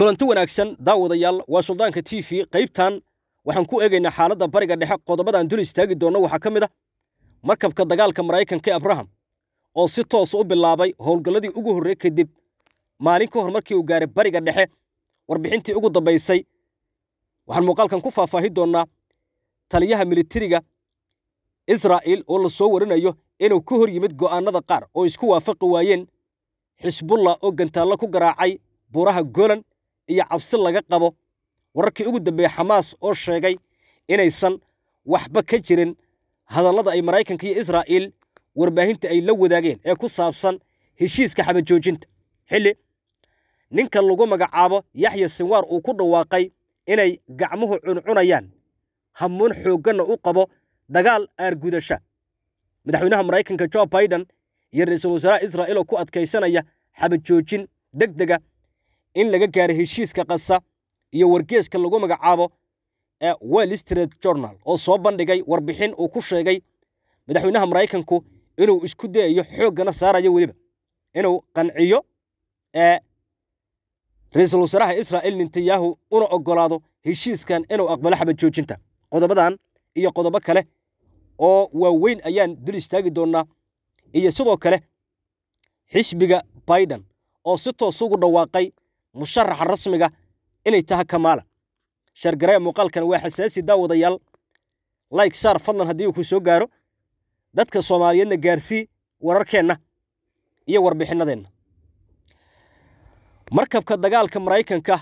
kulanti wanaagsan daawadayaal waa suldaanka t v qaybtan waxaan ku eegaynaa xaaladda bariga dhexe qodobadaan dul istaagi doonno waxaa ka mid a ah markabka dagaalka maraykanka ee abraham oo si toosa u bilaabay howlgalladii ugu horrey kadib maalin ka hor markii uu gaaray bariga dhexe warbixintii ugu dambaysay waxaan muuqaalkan ku faahfaahi doonnaa taliyaha militariga israa'iil oo la soo warinayo inuu ka hor yimid go'aannada qaar oo isku waafaqi waayeen xisbullah oo gantaallo ku garaacay buuraha golan iyo cabsi laga qabo wararkii ugu dambeeyey xamaas oo sheegay inaysan waxba ka jirin hadallada ay maraykanka iyo israa'iil warbaahinta ay la wadaageen ee ku saabsan heshiiska xabajoojinta xilli ninka lagu magacaabo yaxya sinwaar uu ku dhawaaqay inay gacmuhu cuncunayaan hamuun xoogganna u qabo dagaal aargudasha madaxweynaha maraykanka jo biden iyo ra-iisul wasaaraha israa'iil oo ku adkaysanaya xabajoojin deg dega in laga gaaro heshiiska qasa iyo wargeeska lagu magacaabo well street journal oo soo bandhigay warbixin uu ku sheegay madaxweynaha maraykanku inuu isku dayayo xooggana saarayo weliba inuu qanciyo ra-iisul wasaaraha israa'il netanyahu una ogolaado heshiiskan inuu aqbalo joojinta qodobadan iyo qodobo kale oo waaweyn ayaan dul istaagi doonnaa iyo sidoo kale xisbiga baiden oo si toos ugu dhawaaqay musharaxa rasmiga inay tahay kamaala shargaree muuqaalkan waa xasaasi daawadayaal layg saar fadlan haddii uu ku soo gaaro dadka soomaaliyeedna gaarsii wararkeenna iyo warbixinadeenna markabka dagaalka maraykanka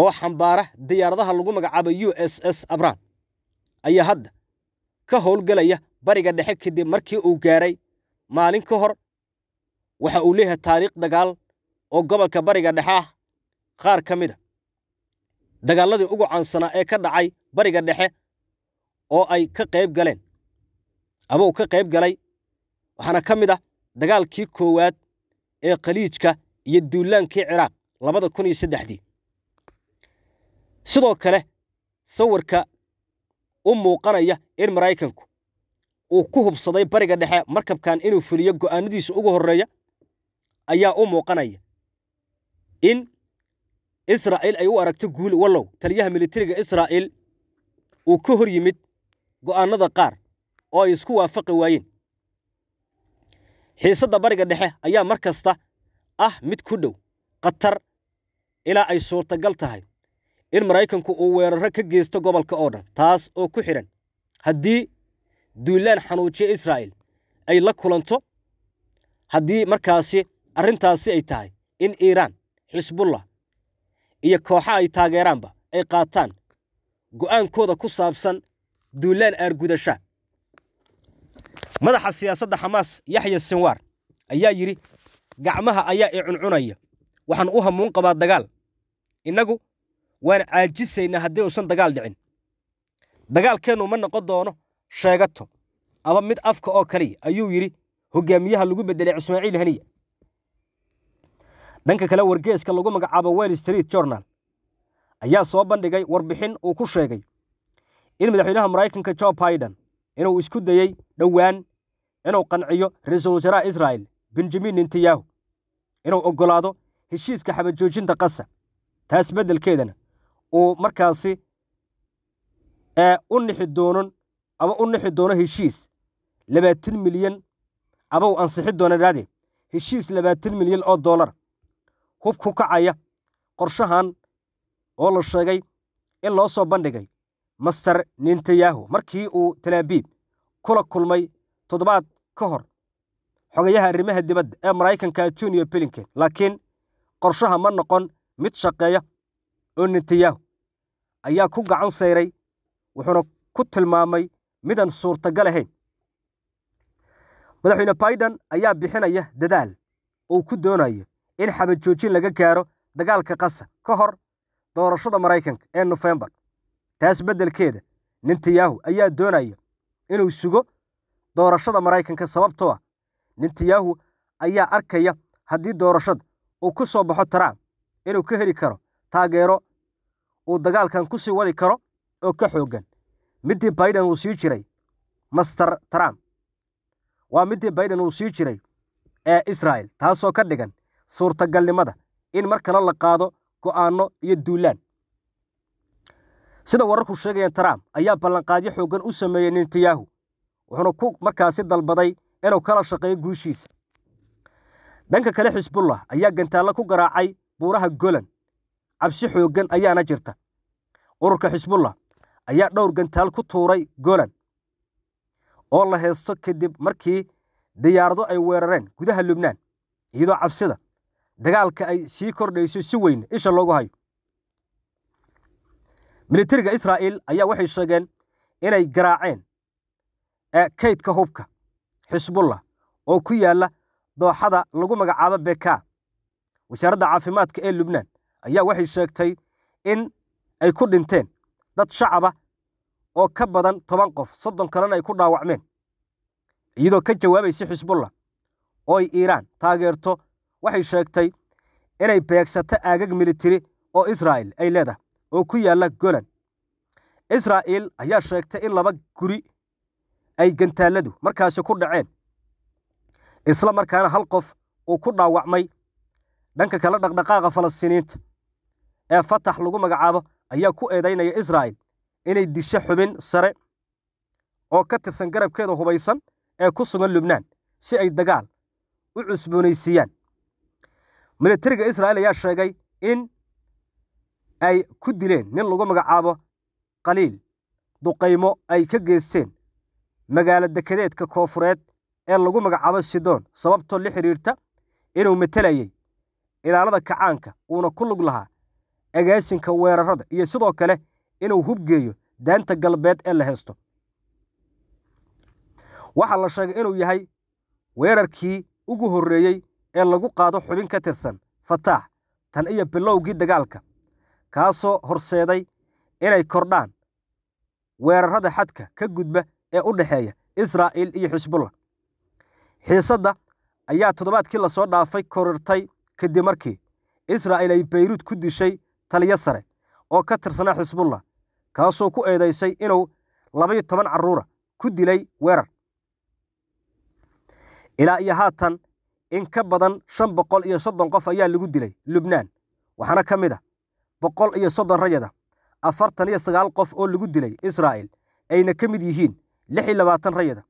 oo xambaara diyaaradaha lagu magacaabo u s s abram ayaa hadda ka howlgalaya bariga dhexe kadib markii uu gaaray maalin ka hor waxa uu leeyahay taariikh dagaal oo gobolka bariga dhexe ah qaar ka mid a ah dagaalladii ugu caansanaa ee ka dhacay bariga dhexe oo ay ka qayb galeen uu ka qayb galay waxaana ka mid ah dagaalkii koowaad ee khaliijka iyo duulaankii ciraaq labada kun iyo saddexdii sidoo kale sawirka u muuqanaya in maraykanku uu ku hubsaday bariga dhexe markabkan inuu fuliyo go'aanadiisa ugu horreeya ayaa u muuqanaya in israa'iil ay u aragto guul wallow taliyaha militariga israa'iil uu ka hor yimid go'aannada qaar oo ay isku waafaqi waayeen xiisadda bariga dhexe ayaa mar kasta ah mid ku dhow qatar ilaa ay suurtagal tahay in maraykanku uu weerarro ka geysto gobolka oo dhan taas oo ku xidhan haddii duulaan xanuujiya israa'iil ay la kulanto haddii markaasi arrintaasi ay tahay in iiraan xisbullah iyo kooxa ay taageeraanba ay qaataan go'aankooda ku saabsan duulaan aargudasha madaxa siyaasadda xamaas yaxya sinwaar ayaa yidhi gacmaha ayaa i cuncunaya waxaan u hamuun qabaa dagaal innagu waan caajisaynaa haddii uusan dagaal dhicin dagaalkeennu ma noqon doono sheegato aba mid afka oo kaliya ayuu yidhi hogaamiyaha lagu beddelay cismaaciil haniya dhanka kale wargeeska lagu magacaabo well street journal ayaa soo bandhigay warbixin uu ku sheegay in madaxweynaha maraykanka jo biden inuu isku dayey dhowaan inuu qanciyo ra-iisul wasaaraha isra'el benjamin nintiyahu inuu oggolaado heshiiska xabajoojinta qasa taas beddelkeedana uu markaasi eh, u nixi doonon ama u nixi doono heshiis labaatan milyan aba uu ansixi doona raade heshiis labaatan milyan oo dollar hub ku kacaya qorshahan oo la sheegay in loo soo bandhigay master nintayahu markii uu talaabiib kula kulmay toddobaad ka hor xogayaha arrimaha dibadda ee maraykanka junior bilinken laakiin qorshaha ma noqon mid shaqeeya oo nintayahu ayaa ku gacan sayray wuxuuna ku tilmaamay midan suurtagal ahayn madaxweyne baidan ayaa bixinaya dadaal uu ku doonayo in xabad joojin laga gaaro dagaalka qasar ka hor doorashada maraykanka ee nofembar taas beddelkeeda nintayahu ayaa doonaya inuu sugo doorashada maraykanka sababtoo ah nintayahu ayaa arkaya haddii doorashada uu ku soo baxo trump inuu ka heli karo taageero uu dagaalkan ku sii wadi karo oo ka xooggan middii baiden uu sii jiray master trump waa middii baiden uu sii jiray ee israa'el taasoo ka dhigan suurtagalnimada in mar kale la qaado go'aano iyo duulaan sida wararku sheegayeen trump ayaa ballanqaadyo xooggan u sameeyey netanyahu wuxuuna ku markaasi dalbaday inuu kala shaqeeyo guushiisa dhanka kale xisbullah ayaa gantaallo ku garaacay buuraha golan cabsi xooggan ayaana jirta ururka xisbullah ayaa dhowr gantaal ku tuuray golan oo la heesto kadib markii diyaarado ay weerareen gudaha lubnaan iyadoo cabsida dagaalka ay sii kordhayso si weyn isha loogu hayo militariga israa'iil ayaa waxay sheegeen inay garaaceen kaydka hubka xisbullah oo ku yaalla dooxada lagu magacaabo beka wasaaradda caafimaadka ee lubnaan ayaa waxay sheegtay in ay ku dhinteen dad shacaba oo ka badan toban qof soddon kalena ay ku dhaawacmeen iyadoo ka jawaabaysa xisbullah oo ay iiraan taageerto waxay sheegtay inay beegsato aagag militari oo israa'el ay leedahay oo ku yaalla golan israa'iil ayaa sheegtay in laba guri ay gantaalladu markaasi ku dhaceen isla markaana hal qof uu ku dhaawacmay dhanka kale dhaqdhaqaaqa falastiiniinta ee fatax lagu magacaabo ayaa ku eedaynaya israa'el inay disho xubin sare oo ka tirsan garabkeeda hubaysan ee ku sugan lubnaan si ay dagaal u cusboonaysiiyaan milatariga israa'iil ayaa sheegay in ay ku dileen nin lagu magacaabo qaliil duqaymo ay ka geysteen magaalo dekadeedka koofureed ee lagu magacaabo sidoon sababtoo la xidhiirta inuu matelayey ilaalada kacaanka uuna ku lug lahaa agaasinka weerarada iyo sidoo kale inuu hubgeeyo daanta galbeed ee la heesto waxaa la sheegay inuu yahay weerarkii ugu horreeyey ee lagu qaado xubin ka tirsan fataax tan iyo bilowgii dagaalka kaasoo horseeday inay kordhaan weerarada xadka ka gudba ee u dhexeeya israa'iil iyo xisbullah xiisadda ayaa toddobaadkii lasoo dhaafay korirtay kadib markii israa'iil ay bayruud ku dishay taliyo sare oo ka tirsanaa xisbullah kaasoo ku eedaysay inuu labaiyo toban carruura ku dilay weerar ilaa iyo haatan in ka badan shan boqol iyo soddon qof ayaa lagu dilay lubnaan waxaana ka mid a ah boqol iyo soddon rayada afartan iyo sagaal qof oo lagu dilay israa'il ayna ka mid yihiin lix iyo labaatan rayada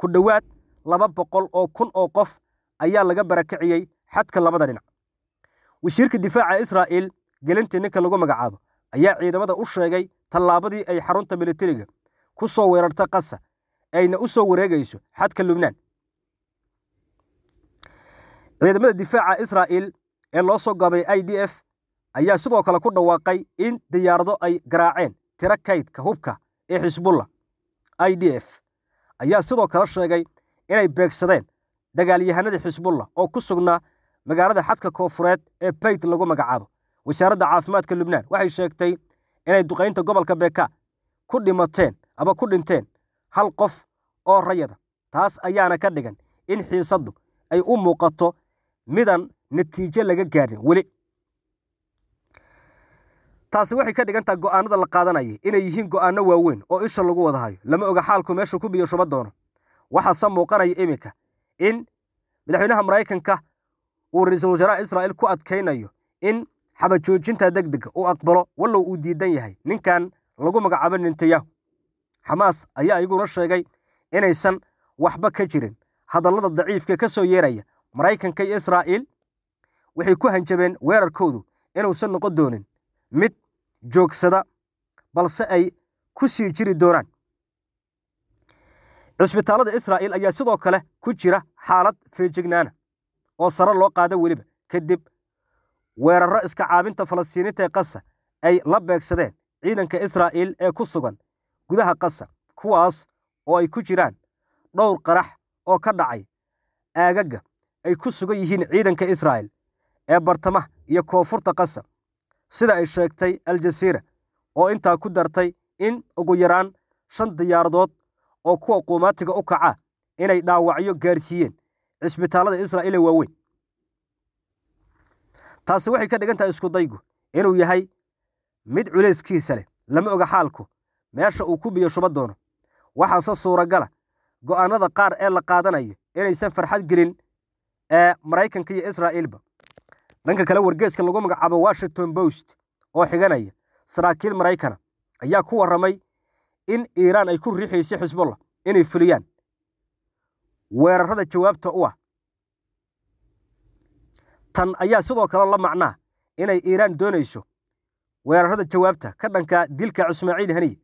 ku dhowaad laba boqol oo kun oo qof ayaa laga barakiciyey xadka labada dhinac wasiirka difaaca israa'il gelintii ninka lagu magacaabo ayaa ciidamada u sheegay tallaabadii ay xarunta militariga ku soo weerartay kasa ayna u soo wareegayso xadka lubnaan ciidamada difaaca israa'il ee loo soo gaabay i d f ayaa sidoo kale ku dhawaaqay in diyaarado ay garaaceen tiro kaydka hubka ee xisbulla i d f ayaa sidoo kale sheegay inay beegsadeen dagaalyahanadii xisbulla oo ku sugnaa magaalada xadka koonfureed ee bayt lagu magacaabo wasaaradda caafimaadka lubnaan waxay sheegtay inay duqaynta gobolka beka ku dhimateen ama ku dhinteen hal qof oo rayada taas ayaana ka dhigan in xiisaddu ay u muuqato midan natiijo laga gaarin weli taasi waxay ka dhigan taha go'aanada la qaadanaya inay yihiin go'aano waaweyn oo isha lagu wadahayo lama oga xaalku meeshu ku biyoshuma doono waxaase muuqanaya iminka in madaxweynaha maraykanka uu ra-iisul wasaaraha israa'il ku adkaynayo in xabajoojinta dega uu aqbalo wallow uu diidan yahay ninkan lagu magacaabo nintayahu xamaas ayaa iyaguna sheegay inaysan waxba ka jirin hadallada daciifka ka soo yeeraya maraykanka iyo israa'iil waxay ku hanjabeen weerarkoodu inuusan noqon doonin mid joogsada balse ay ku sii jiri doonaan cisbitaallada israa'iil ayaa sidoo kale ku jira xaalad feejignaana oo sare loo qaada weliba kadib weerarro iska caabinta falastiiniinta ee qasa ay la beegsadeen ciidanka israa'iil ee ku sugan gudaha qasa kuwaas oo ay ku jiraan dhowr qarax oo ka dhacay aagagga ay ku sugan yihiin ciidanka israa'iil ee bartamaha iyo koonfurta qasa sida ay sheegtay al-jasiira oo intaa ku dartay in ugu yaraan shan diyaaradood oo kuwa quumaatiga u kaca inay dhaawacyo gaarsiiyeen cisbitaalada israa'il ee waaweyn taasi waxay ka dhigan tahay iskudaygu inuu yahay mid culayskiisa leh lama oga xaalku meesha uu ku biyo shuba doono waxaase suuragala go'aannada qaar ee la qaadanayo inaysan farxad gelin ee maraykanka iyo israa'iilba dhanka kale wargeeskan lagu magacaabo washington post oo xiganaya saraakiil maraykana ayaa ku warramay in iiraan ay ku riixaysay xisbullah inay fuliyaan weerarada jawaabta u ah tan ayaa sidoo kale la macnaa inay iiraan doonayso weerarada jawaabta ka dhanka dilka cismaaciil haniye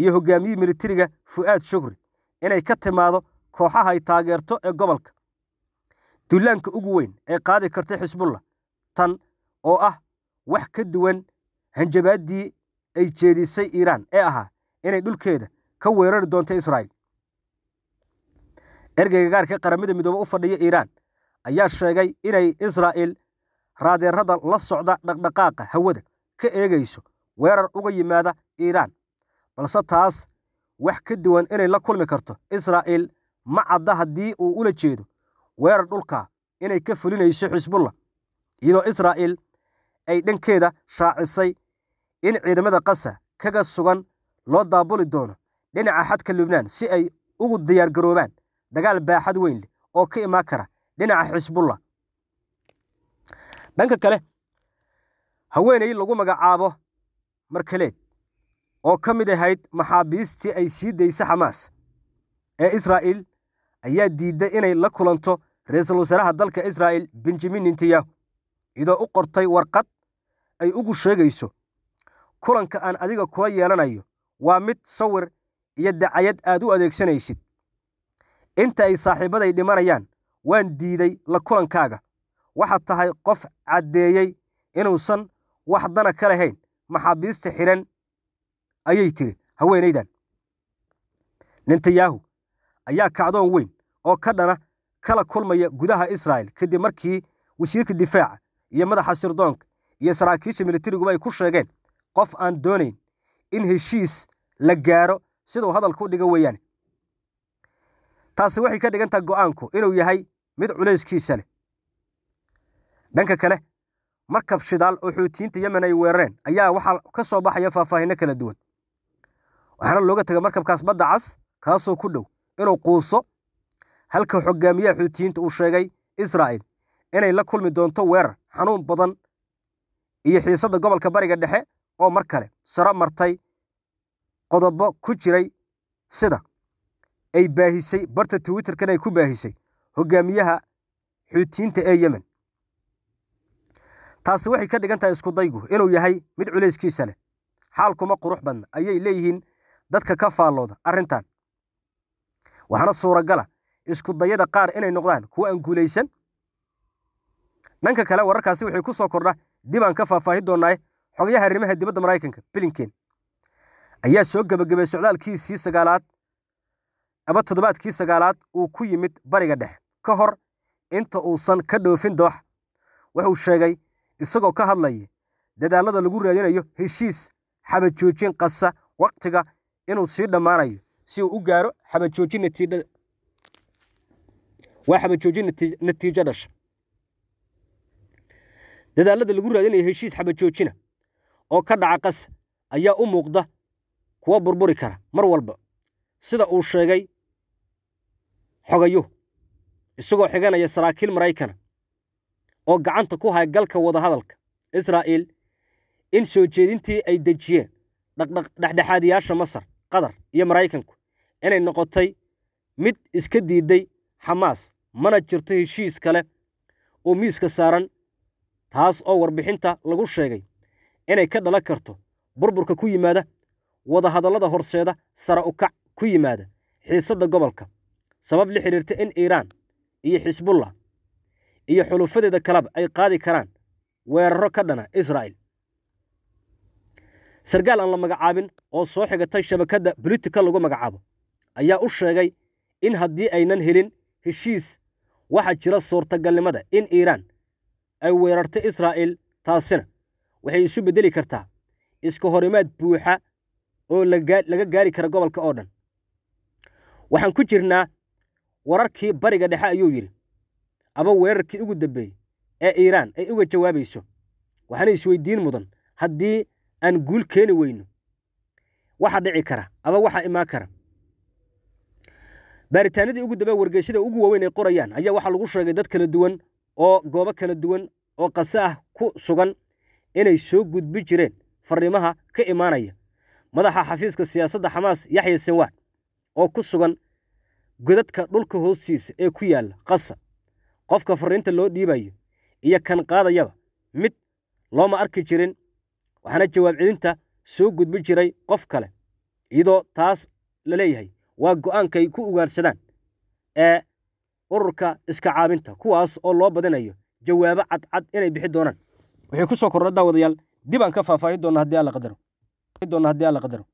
iyo hogaamiyihii militariga fu'aad shukri inay ka timaado kooxaha ay taageerto ee gobolka dullaanka ugu weyn ee qaadi kartay xisbullah tan oo ah wax ka duwan hanjabaaddii ay jeedisay iiraan ee ahaa inay dhulkeeda ka weerari doonto israa'iil ergeyga gaarka qaramada midoobe u fadhiya iiraan ayaa sheegay inay israa'iil raadeerada la socda dhaqdhaqaaqa hawada ka eegayso weerar uga yimaada iiraan balse taas wax ka duwan inay la kulmi karto israa'iil ma cadda haddii uu ula jeedo weerar dhulka inay ka fulinayso xisbullah iyadoo israa'iil ay dhankeeda shaacisay in ciidamada qasa kaga sugan loo daabuli doono dhinaca xadka lubnaan si ay ugu diyaargaroobaan dagaal baaxad weyn leh oo ka imaan kara dhinaca xisbullah dhanka kale haweenay lagu magacaabo markaleed oo ka mid ahayd maxaabiistii ay sii daysa xamaas ee israa'iil ayaa diidday inay la kulanto ra-iisul wasaaraha dalka israa'il benjamin netanyahu idoo u qortay warqad ay ugu sheegayso kulanka aan adiga kula yeelanayo waa mid sawir iyo dacayad aad u adeegsanaysid inta ay saaxiibaday dhimanayaan waan diiday la kulankaaga waxaad tahay qof caddeeyey inuusan wax dana ka lahayn maxaabiista xidhan ayay tiri haweenaydan netanyahu ayaa kacdoon weyn oo ka dhana kala kulmaya gudaha israa'el kadib markii wasiirka difaaca iyo madaxa sirdoonka iyo saraakiisha milatariguba ay ku sheegeen qof aan doonayn in heshiis la gaaro siduu hadalka u dhiga weeyaane taasi waxay ka dhigantaha go'aanku inuu yahay mid culayskiisa leh dhanka kale markab shidaal oo xuutiyiinta yemen ay weerareen ayaa waxaa ka soo baxaya faahfaahinno kala duwan waxaana looga tegay markabkaas badda cas kaasoo ku dhow inuu quuso halka xogaamiyaha xuutiyiinta uu sheegay israa'il inay la kulmi doonto weerar xanuun badan iyo xiisadda gobolka bariga dhexe oo mar kale saro martay qodobo ku jiray sida ay baahisay barta twitterkan ay ku baahisay hogaamiyaha xuutiyiinta ee yemen taasi waxay ka dhigan tahay iskudaygu inuu yahay mid culayskiisa leh xaal kuma qurux badna ayay leeyihiin dadka ka faallooda arrintan waxaana suuragala ah iskudayada qaar inay noqdaan kuwo aan guulaysan dhanka kale wararkaasi waxay ku soo kordha dib aan ka faahfaahin doonaaye xogayaha arrimaha dibadda maraykanka bilinken ayaa soo gebagabay socdaalkiisii sagaalaad aba toddobaadkii sagaalaad uu ku yimid bariga dhexe ka hor inta uusan ka dhoofin doox wuxuu sheegay isagoo ka hadlaya dadaalada lagu raadinayo heshiis xabajoojin qasa wakhtiga inuu sii dhammaanayo si uu u gaaro xabajoojin waa xabajoojin natiijo dhasha dadaalada lagu raadinaya heshiis xabajoojina oo ka dhaca qasa ayaa u muuqda kuwa burburi kara mar walba sida uu sheegay xogayo isagoo xiganaya saraakiil maraykana oo gacanta ku haya galka wadahadalka israa'iil in soo jeedintii ay dejiyeen dhexdhexaadiyaasha masar qatar iyo maraykanku inay noqotay mid iska diiday xamaas mana jirto heshiis kale oo miiska saaran taas oo warbixinta lagu sheegay inay ka dhalan karto burburka ku yimaada wadahadallada horseeda sara ukac ku yimaada xiisadda gobolka sabab la xidhiirta in iiraan iyo xisbullah iyo xulufadeeda kaleba ay qaadi karaan weeraro ka dhana israa'il sargaal aan la magacaabin oo soo xigatay shabakadda politika lagu magacaabo ayaa u sheegay in haddii aynan helin heshiis waxaa jira suurtagalnimada in iiraan ay weerarto israa'iil taasina waxay isu beddeli kartaa iska horimaad buuxa oo laga gaari kara gobolka oo dhan waxaan ku jirnaa wararkii bariga dhexe ayuu yidhi aba weerarkii ugu dambeeyey ee iiraan ay uga jawaabayso waxaana isweydiin mudan haddii aan guul keeni weyno waxaa dhici kara aba waxaa imaan kara baaritaanadii ugu daba wargeysyada ugu waaweyn ay qorayaan ayaa waxaa lagu sheegay dad kala duwan oo goobo kala duwan oo qasaah ku sugan inay soo gudbi jireen fariimaha ka imaanaya madaxa xafiiska siyaasadda xamaas yaxya sewaan oo ku sugan godadka dhulka hoostiisa ee ku yaalla qasa qofka fariinta loo dhiibayo iyo kan qaadayaba mid looma arki jirin waxaana jawaab celinta soo gudbi jiray qof kale iyadoo taas la leeyahay waa go aankay ku ugaarsadaan ee ururka iska caabinta kuwaas oo loo badinayo jawaabo cadcad inay bixi doonaan waxay ku soo kordha daawadayaal dib aan ka faahfaahin doonna haddii la qadaro